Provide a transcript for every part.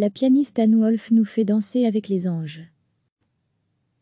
la pianiste Anne Wolf nous fait danser avec les anges.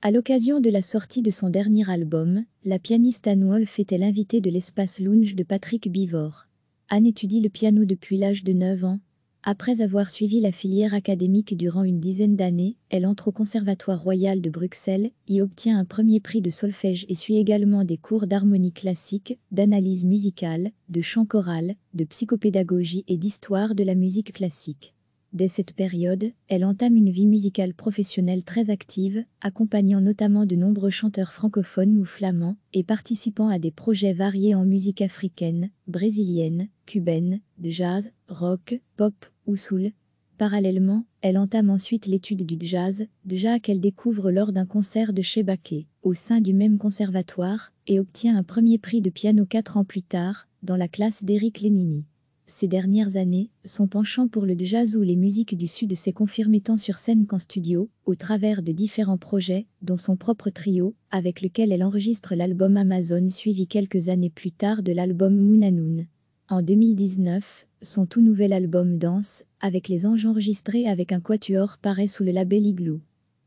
À l'occasion de la sortie de son dernier album, la pianiste Anne Wolf était l'invitée de l'espace lounge de Patrick Bivor. Anne étudie le piano depuis l'âge de 9 ans. Après avoir suivi la filière académique durant une dizaine d'années, elle entre au Conservatoire royal de Bruxelles, y obtient un premier prix de solfège et suit également des cours d'harmonie classique, d'analyse musicale, de chant choral, de psychopédagogie et d'histoire de la musique classique. Dès cette période, elle entame une vie musicale professionnelle très active, accompagnant notamment de nombreux chanteurs francophones ou flamands et participant à des projets variés en musique africaine, brésilienne, cubaine, de jazz, rock, pop ou soul. Parallèlement, elle entame ensuite l'étude du jazz, déjà qu'elle découvre lors d'un concert de Baquet, au sein du même conservatoire, et obtient un premier prix de piano quatre ans plus tard, dans la classe d'Éric Lenini. Ces dernières années, son penchant pour le jazz ou les musiques du Sud s'est confirmé tant sur scène qu'en studio, au travers de différents projets, dont son propre trio, avec lequel elle enregistre l'album Amazon suivi quelques années plus tard de l'album Moonanoon. En 2019, son tout nouvel album Danse, avec les anges enregistrés avec un quatuor paraît sous le label Igloo.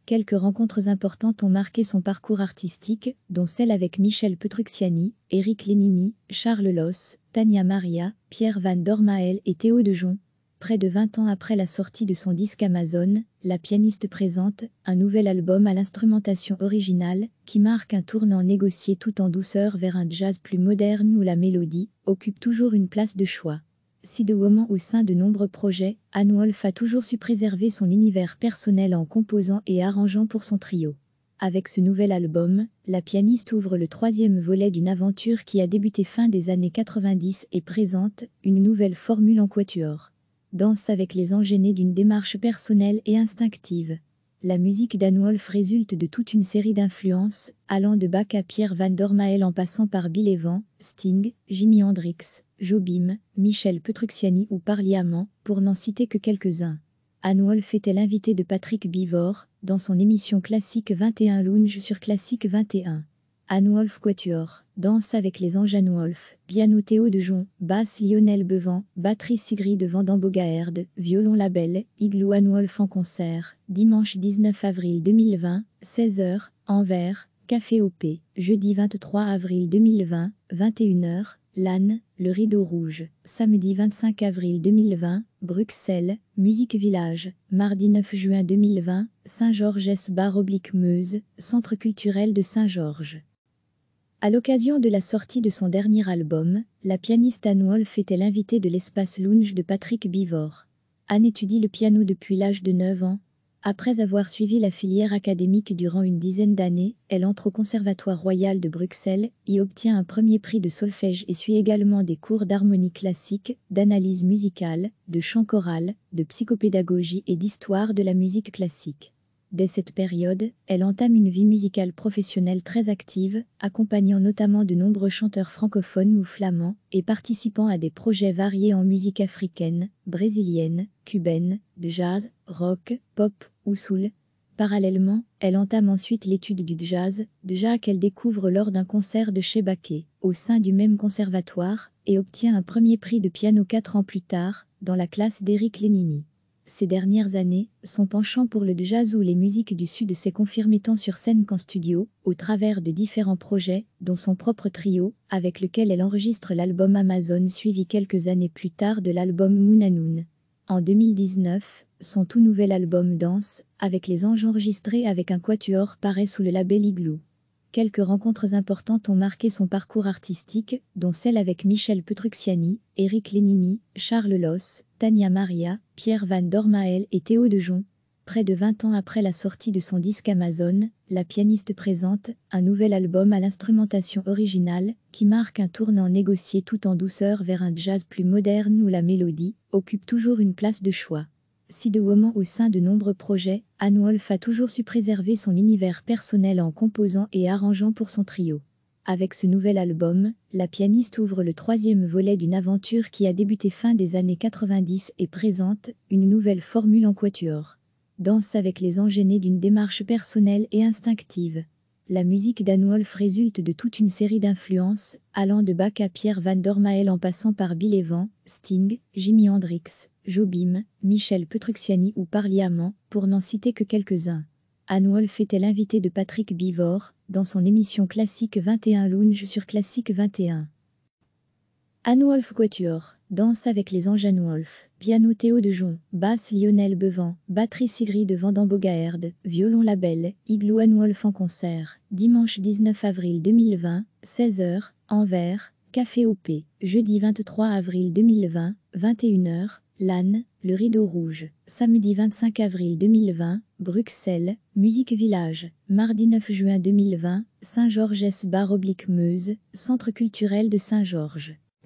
Quelques rencontres importantes ont marqué son parcours artistique, dont celle avec Michel Petrucciani, Eric Lenini, Charles Loss, Tania Maria, Pierre Van Dormael et Théo Dejon, près de 20 ans après la sortie de son disque Amazon, la pianiste présente un nouvel album à l'instrumentation originale qui marque un tournant négocié tout en douceur vers un jazz plus moderne où la mélodie occupe toujours une place de choix. Si de moment au sein de nombreux projets, Anne Wolf a toujours su préserver son univers personnel en composant et arrangeant pour son trio. Avec ce nouvel album, la pianiste ouvre le troisième volet d'une aventure qui a débuté fin des années 90 et présente une nouvelle formule en quatuor. Danse avec les engénés d'une démarche personnelle et instinctive. La musique danne wolff résulte de toute une série d'influences, allant de Bach à Pierre Van Dormael en passant par Bill Evans, Sting, Jimi Hendrix, Jobim, Michel Petrucciani ou Parliament, pour n'en citer que quelques-uns. Anne Wolf était l'invité de Patrick Bivor, dans son émission Classique 21 Lounge sur Classique 21. Anne-Wolf Quatuor, danse avec les anges Anwolf, piano Théo de Jon, basse Lionel Bevan, batterie Sigrid Bogaherde. violon Label, Igloo Anwolf en concert, dimanche 19 avril 2020, 16h, Anvers, Café OP, jeudi 23 avril 2020, 21h, Lannes, le Rideau Rouge, samedi 25 avril 2020, Bruxelles, Musique Village, mardi 9 juin 2020, Saint-Georges-Bar-Meuse, Centre culturel de Saint-Georges. À l'occasion de la sortie de son dernier album, la pianiste Anne Wolf était l'invitée de l'espace lounge de Patrick Bivor. Anne étudie le piano depuis l'âge de 9 ans, après avoir suivi la filière académique durant une dizaine d'années, elle entre au Conservatoire royal de Bruxelles, y obtient un premier prix de solfège et suit également des cours d'harmonie classique, d'analyse musicale, de chant choral, de psychopédagogie et d'histoire de la musique classique. Dès cette période, elle entame une vie musicale professionnelle très active, accompagnant notamment de nombreux chanteurs francophones ou flamands et participant à des projets variés en musique africaine, brésilienne, cubaine, de jazz, rock, pop ou soul, Parallèlement, elle entame ensuite l'étude du jazz, déjà qu'elle découvre lors d'un concert de Baquet, au sein du même conservatoire, et obtient un premier prix de piano quatre ans plus tard, dans la classe d'Éric Lenini ces dernières années, son penchant pour le jazz ou les musiques du Sud s'est confirmé tant sur scène qu'en studio, au travers de différents projets, dont son propre trio, avec lequel elle enregistre l'album Amazon suivi quelques années plus tard de l'album Moonanoon. En 2019, son tout nouvel album Danse, avec les anges enregistrés avec un quatuor paraît sous le label Igloo. Quelques rencontres importantes ont marqué son parcours artistique, dont celle avec Michel Petrucciani, Éric Lénini, Charles Loss, Tania Maria, Pierre Van Dormael et Théo Dejon. Près de 20 ans après la sortie de son disque Amazon, la pianiste présente un nouvel album à l'instrumentation originale qui marque un tournant négocié tout en douceur vers un jazz plus moderne où la mélodie occupe toujours une place de choix si de Woman au sein de nombreux projets, Anne Wolf a toujours su préserver son univers personnel en composant et arrangeant pour son trio. Avec ce nouvel album, la pianiste ouvre le troisième volet d'une aventure qui a débuté fin des années 90 et présente une nouvelle formule en quatuor. Danse avec les engénés d'une démarche personnelle et instinctive. La musique d'Anwolf résulte de toute une série d'influences, allant de Bach à Pierre Van Dormael en passant par Bill Evans, Sting, Jimi Hendrix, Jobim, Michel Petrucciani ou Parliament, pour n'en citer que quelques-uns. Anwolf était l'invité de Patrick Bivor dans son émission Classique 21 Lounge sur Classique 21. Anwolf Quatuor Danse avec les anges Wolf, piano Théo de Jon, basse Lionel Bevan, batterie Sigrid Vandenbogaerde, violon Labelle, Igloo Wolf en concert, dimanche 19 avril 2020, 16h, Anvers, Café OP, jeudi 23 avril 2020, 21h, Lannes, Le Rideau Rouge, samedi 25 avril 2020, Bruxelles, Musique Village, mardi 9 juin 2020, saint georges s Meuse, Centre culturel de Saint-Georges